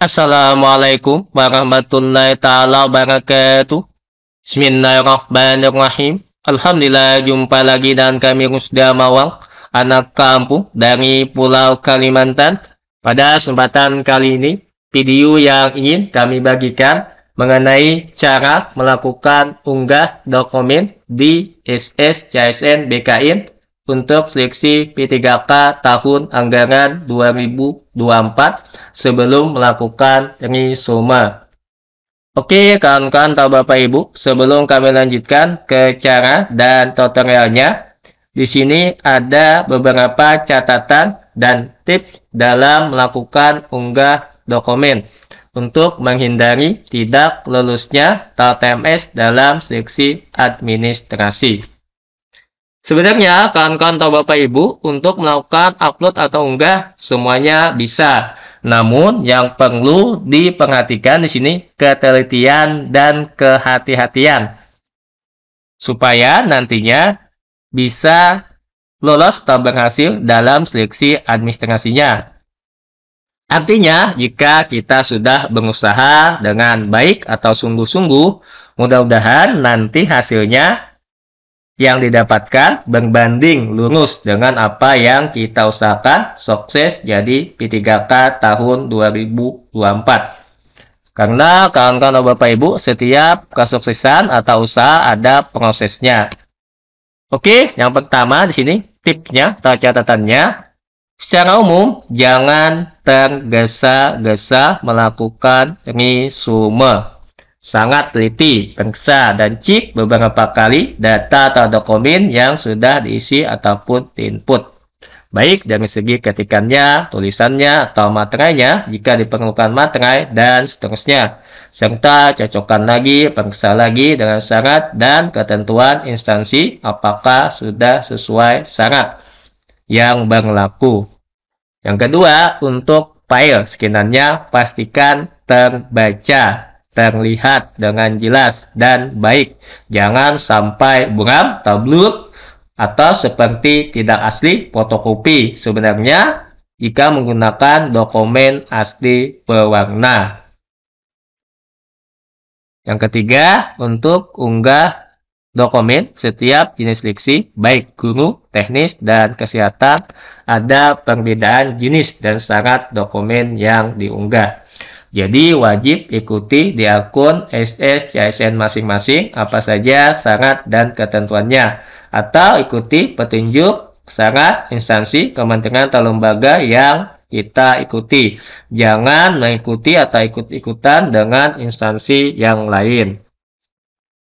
Assalamualaikum warahmatullahi taala wabarakatuh. Bismillahirrahmanirrahim. Alhamdulillah jumpa lagi dan kami Rusda Mawang, anak kampung dari Pulau Kalimantan. Pada kesempatan kali ini, video yang ingin kami bagikan mengenai cara melakukan unggah dokumen di SSCSN BKN untuk seleksi P3K tahun anggaran 2024 sebelum melakukan risoma. Oke, kawan-kawan atau Bapak Ibu, sebelum kami lanjutkan ke cara dan tutorialnya, di sini ada beberapa catatan dan tips dalam melakukan unggah dokumen untuk menghindari tidak lulusnya TOTMS dalam seleksi administrasi. Sebenarnya kawan-kawan atau Bapak Ibu untuk melakukan upload atau unggah semuanya bisa. Namun yang perlu diperhatikan di sini ketelitian dan kehati-hatian supaya nantinya bisa lolos atau berhasil dalam seleksi administrasinya. Artinya, jika kita sudah berusaha dengan baik atau sungguh-sungguh, mudah-mudahan nanti hasilnya yang didapatkan berbanding lurus dengan apa yang kita usahakan sukses jadi P3K tahun 2024. Karena kawan-kawan Bapak Ibu, setiap kesuksesan atau usaha ada prosesnya. Oke, yang pertama di sini tipnya atau catatannya. Secara umum, jangan tergesa-gesa melakukan resume sangat teliti, pengsa dan cek beberapa kali data atau dokumen yang sudah diisi ataupun diinput. Baik dari segi ketikannya, tulisannya, atau materainya jika diperlukan materai, dan seterusnya. Serta cocokkan lagi, pengsa lagi dengan syarat dan ketentuan instansi apakah sudah sesuai syarat yang berlaku. Yang kedua, untuk file skinannya pastikan terbaca terlihat dengan jelas dan baik. Jangan sampai buram, tablur, atau seperti tidak asli fotokopi. Sebenarnya, jika menggunakan dokumen asli pewarna. Yang ketiga, untuk unggah dokumen setiap jenis liksi, baik guru, teknis, dan kesehatan, ada perbedaan jenis dan syarat dokumen yang diunggah. Jadi wajib ikuti di akun SS CSN masing-masing apa saja syarat dan ketentuannya atau ikuti petunjuk syarat instansi kementerian atau lembaga yang kita ikuti. Jangan mengikuti atau ikut-ikutan dengan instansi yang lain.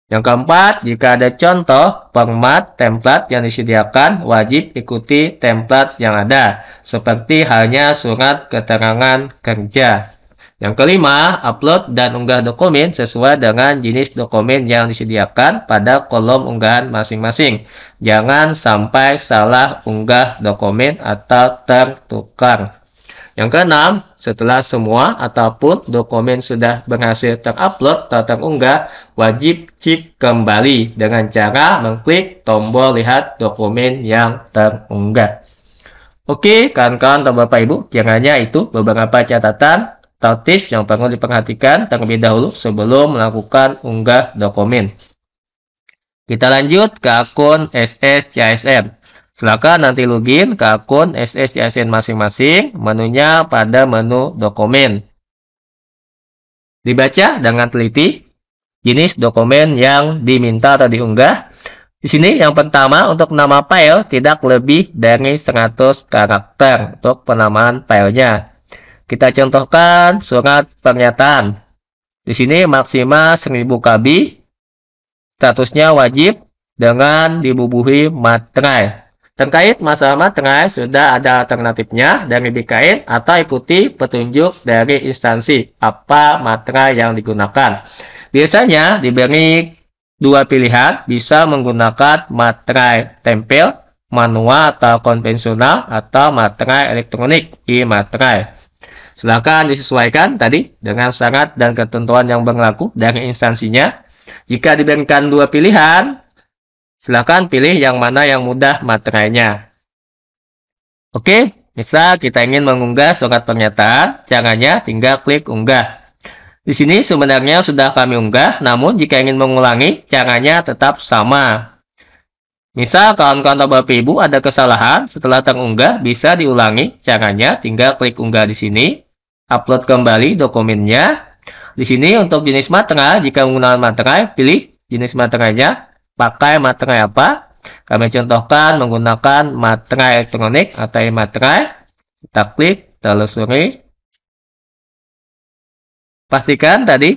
Yang keempat, jika ada contoh format template yang disediakan, wajib ikuti template yang ada, seperti halnya surat keterangan kerja. Yang kelima, upload dan unggah dokumen sesuai dengan jenis dokumen yang disediakan pada kolom unggahan masing-masing. Jangan sampai salah unggah dokumen atau tertukar. Yang keenam, setelah semua ataupun dokumen sudah berhasil terupload atau terunggah, wajib cek kembali dengan cara mengklik tombol lihat dokumen yang terunggah. Oke, kawan-kawan atau Bapak Ibu, kiranya itu beberapa catatan Tautif yang perlu diperhatikan terlebih dahulu sebelum melakukan unggah dokumen. Kita lanjut ke akun SSCSN. Silakan nanti login ke akun SSCSN masing-masing, menunya pada menu dokumen. Dibaca dengan teliti jenis dokumen yang diminta atau diunggah. Di sini yang pertama untuk nama file tidak lebih dari 100 karakter untuk penamaan filenya. Kita contohkan surat pernyataan. Di sini maksimal 1000 KB. Statusnya wajib dengan dibubuhi materai. Terkait masalah materai sudah ada alternatifnya dari BKN atau ikuti petunjuk dari instansi apa materai yang digunakan. Biasanya diberi dua pilihan bisa menggunakan materai tempel manual atau konvensional atau materai elektronik e materai. Silakan disesuaikan tadi dengan syarat dan ketentuan yang berlaku dari instansinya. Jika diberikan dua pilihan, silakan pilih yang mana yang mudah materainya. Oke, misal kita ingin mengunggah surat pernyataan, caranya tinggal klik unggah. Di sini sebenarnya sudah kami unggah, namun jika ingin mengulangi, caranya tetap sama. Misal kawan-kawan atau Bapak Ibu ada kesalahan setelah terunggah, bisa diulangi. Caranya tinggal klik unggah di sini upload kembali dokumennya. Di sini untuk jenis materai, jika menggunakan materai, pilih jenis materainya, pakai materai apa. Kami contohkan menggunakan materai elektronik atau materai. Kita klik, telusuri. Pastikan tadi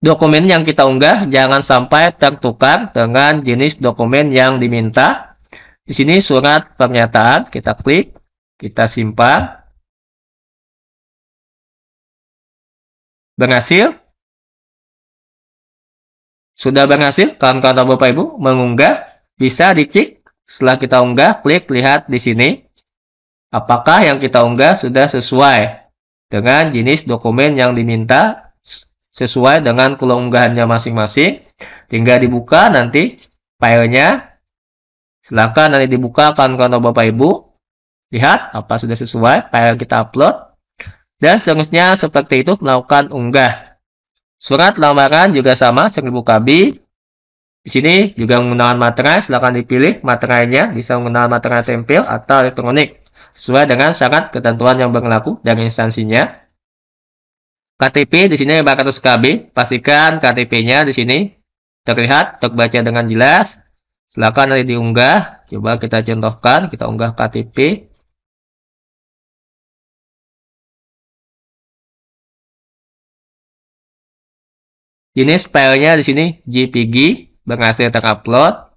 dokumen yang kita unggah jangan sampai tertukar dengan jenis dokumen yang diminta. Di sini surat pernyataan, kita klik, kita simpan. Berhasil? Sudah berhasil kawan-kawan atau Bapak Ibu mengunggah? Bisa dicek setelah kita unggah, klik lihat di sini. Apakah yang kita unggah sudah sesuai dengan jenis dokumen yang diminta sesuai dengan kolom unggahannya masing-masing. tinggal dibuka nanti filenya. Silahkan nanti dibuka kawan-kawan atau Bapak Ibu. Lihat apa sudah sesuai file kita upload dan seterusnya seperti itu melakukan unggah. Surat lamaran juga sama 1000 KB. Di sini juga menggunakan materai, silahkan dipilih materainya, bisa menggunakan materai tempel atau elektronik, sesuai dengan syarat ketentuan yang berlaku dari instansinya. KTP di sini 400 KB, pastikan KTP-nya di sini terlihat, terbaca dengan jelas. Silahkan nanti diunggah, coba kita contohkan, kita unggah KTP. Jenis spellnya di sini JPG, berhasil terupload.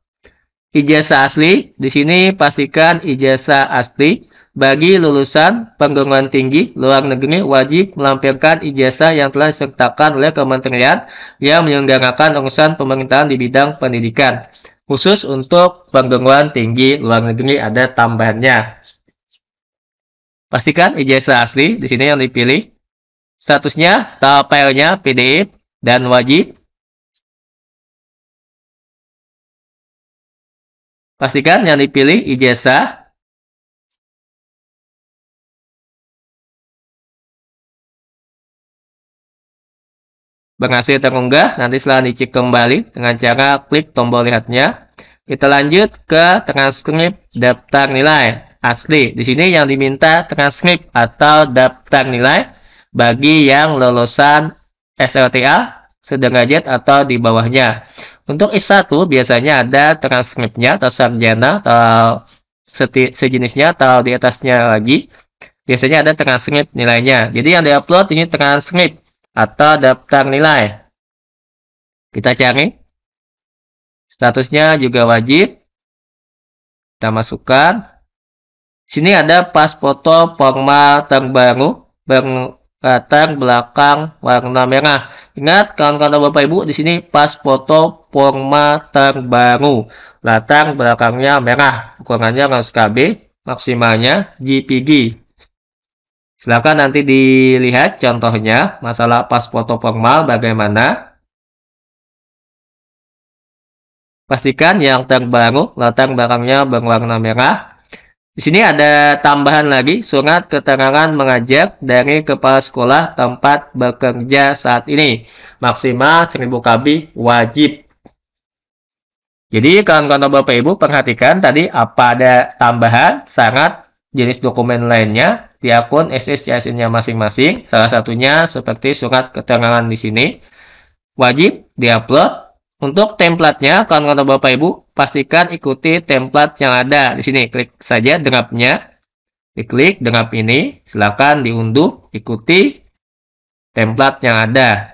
Ijazah asli, di sini pastikan ijazah asli bagi lulusan perguruan tinggi luar negeri wajib melampirkan ijazah yang telah disertakan oleh kementerian yang menyelenggarakan urusan pemerintahan di bidang pendidikan. Khusus untuk perguruan tinggi luar negeri ada tambahannya. Pastikan ijazah asli di sini yang dipilih. Statusnya, file nya PDF, dan wajib. Pastikan yang dipilih ijazah berhasil terunggah, nanti setelah dicek kembali dengan cara klik tombol lihatnya. Kita lanjut ke transkrip daftar nilai asli. Di sini yang diminta transkrip atau daftar nilai bagi yang lulusan SLTA sedang sederajat atau di bawahnya. Untuk S1 biasanya ada transkripnya atau sarjana atau sejenisnya atau di atasnya lagi. Biasanya ada transkrip nilainya. Jadi yang diupload ini transkrip atau daftar nilai. Kita cari. Statusnya juga wajib. Kita masukkan. Sini ada pas foto formal terbaru latar belakang warna merah. Ingat, kawan-kawan Bapak Ibu, di sini pas foto forma terbaru. Latar belakangnya merah, ukurannya RAS KB, maksimalnya JPG. Silakan nanti dilihat contohnya masalah pas foto formal bagaimana. Pastikan yang terbaru latar belakangnya berwarna merah di sini ada tambahan lagi surat keterangan mengajak dari kepala sekolah tempat bekerja saat ini. Maksimal 1000 KB wajib. Jadi kawan-kawan Bapak Ibu perhatikan tadi apa ada tambahan syarat jenis dokumen lainnya di akun SSCSN-nya masing-masing. Salah satunya seperti surat keterangan di sini. Wajib diupload. Untuk templatenya, kawan-kawan Bapak Ibu pastikan ikuti template yang ada di sini. Klik saja dengapnya. Diklik dengap ini, silakan diunduh, ikuti template yang ada.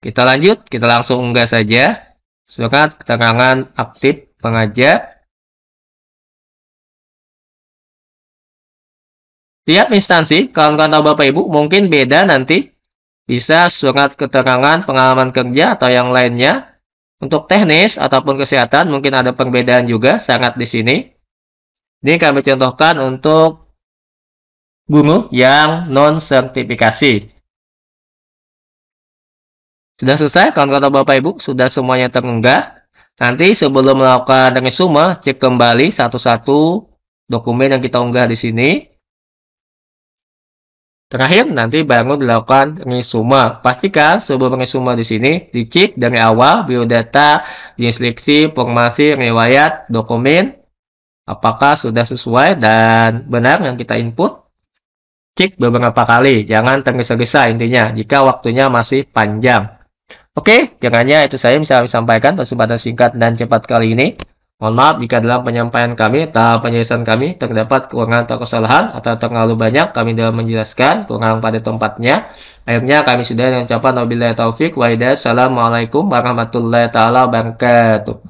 Kita lanjut, kita langsung unggah saja. surat keterangan aktif pengajar. Tiap instansi, kawan-kawan Bapak Ibu mungkin beda nanti. Bisa surat keterangan pengalaman kerja atau yang lainnya untuk teknis ataupun kesehatan mungkin ada perbedaan juga sangat di sini. Ini kami contohkan untuk guru yang non sertifikasi. Sudah selesai kawan-kawan Bapak Ibu, sudah semuanya terunggah. Nanti sebelum melakukan resume, cek kembali satu-satu dokumen yang kita unggah di sini. Terakhir, nanti baru dilakukan resume. Pastikan sebelum resume di sini, dicek dari awal biodata, inspeksi, formasi, riwayat, dokumen, apakah sudah sesuai dan benar yang kita input. Cek beberapa kali, jangan tergesa-gesa intinya jika waktunya masih panjang. Oke, kiranya itu saya bisa sampaikan pada kesempatan singkat dan cepat kali ini. Mohon maaf jika dalam penyampaian kami, tahap penjelasan kami terdapat kekurangan atau kesalahan atau terlalu banyak kami dalam menjelaskan kekurangan pada tempatnya. Akhirnya kami sudah mengucapkan wabillahi taufik wa hidayah. Assalamualaikum warahmatullahi wabarakatuh.